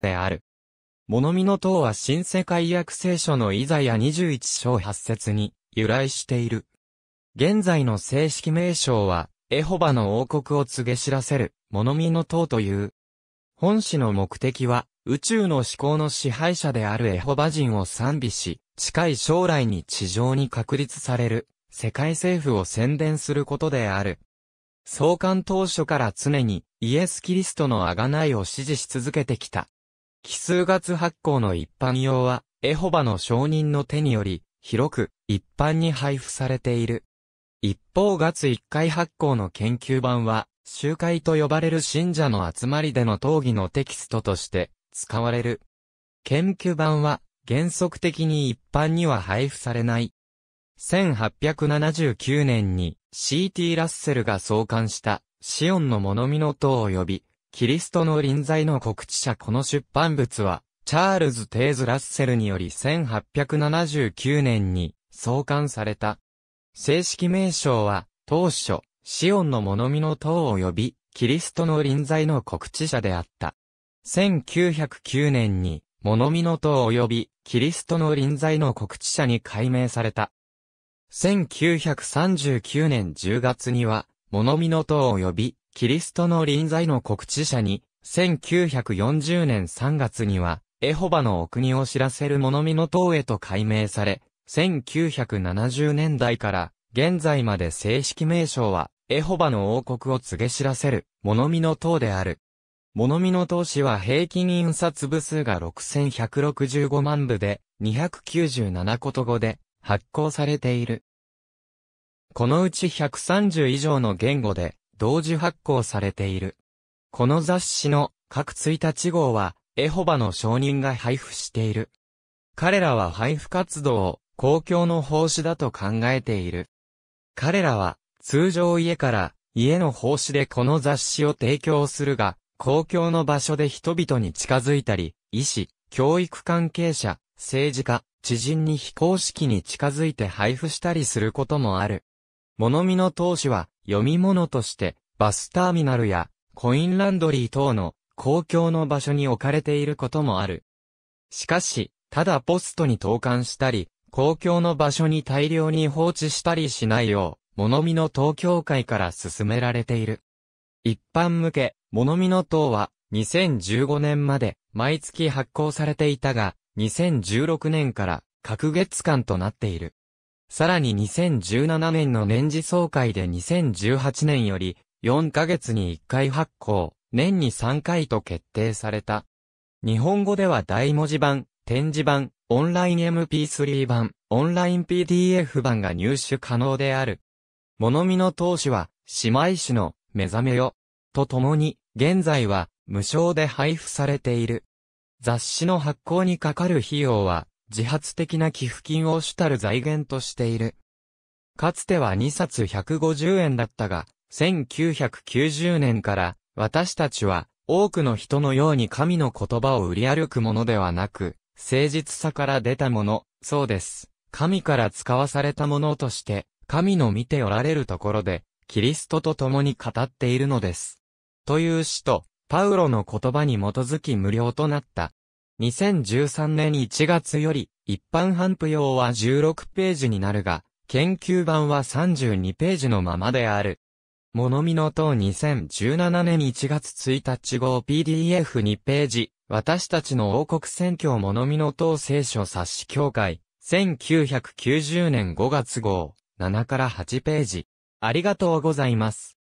である。物見の塔は新世界約聖書のイザヤ21章8節に由来している。現在の正式名称は、エホバの王国を告げ知らせる、物見の塔という。本誌の目的は、宇宙の思考の支配者であるエホバ人を賛美し、近い将来に地上に確立される、世界政府を宣伝することである。創刊当初から常に、イエス・キリストの贖いを支持し続けてきた。奇数月発行の一般用は、エホバの証人の手により、広く、一般に配布されている。一方月一回発行の研究版は、集会と呼ばれる信者の集まりでの討議のテキストとして、使われる。研究版は、原則的に一般には配布されない。1879年に C.T. ラッセルが創刊した、シオンの物見の塔呼び、キリストの臨在の告知者この出版物は、チャールズ・テーズ・ラッセルにより1879年に創刊された。正式名称は、当初、シオンの物見の塔及び、キリストの臨在の告知者であった。1909年に、物見の塔及び、キリストの臨在の告知者に改名された。1939年10月には、物見の塔及び、キリストの臨在の告知者に、1940年3月には、エホバのお国を知らせる物見の塔へと改名され、1970年代から現在まで正式名称は、エホバの王国を告げ知らせる、物見の塔である。物見の塔氏は平均印刷部数が6165万部で、297こと語で発行されている。このうち130以上の言語で、同時発行されている。この雑誌の各1日号は、エホバの証人が配布している。彼らは配布活動を公共の奉仕だと考えている。彼らは通常家から家の奉仕でこの雑誌を提供するが、公共の場所で人々に近づいたり、医師、教育関係者、政治家、知人に非公式に近づいて配布したりすることもある。物見の投資は読み物として、バスターミナルやコインランドリー等の公共の場所に置かれていることもある。しかし、ただポストに投函したり、公共の場所に大量に放置したりしないよう、物見の東協会から進められている。一般向け、物見の塔は、2015年まで毎月発行されていたが、2016年から各月間となっている。さらに2017年の年次総会で2018年より4ヶ月に1回発行、年に3回と決定された。日本語では大文字版、展示版、オンライン MP3 版、オンライン PDF 版が入手可能である。物見の投資は、姉妹市の目覚めよ。とともに、現在は無償で配布されている。雑誌の発行にかかる費用は、自発的な寄付金を主たる財源としている。かつては2冊150円だったが、1990年から私たちは多くの人のように神の言葉を売り歩くものではなく、誠実さから出たもの、そうです。神から使わされたものとして、神の見ておられるところで、キリストと共に語っているのです。という使徒、パウロの言葉に基づき無料となった、2013年1月より、一般版布用は16ページになるが、研究版は32ページのままである。物見の塔2017年1月1日号 PDF2 ページ、私たちの王国選挙物見の塔聖書冊子協会、1990年5月号、7から8ページ。ありがとうございます。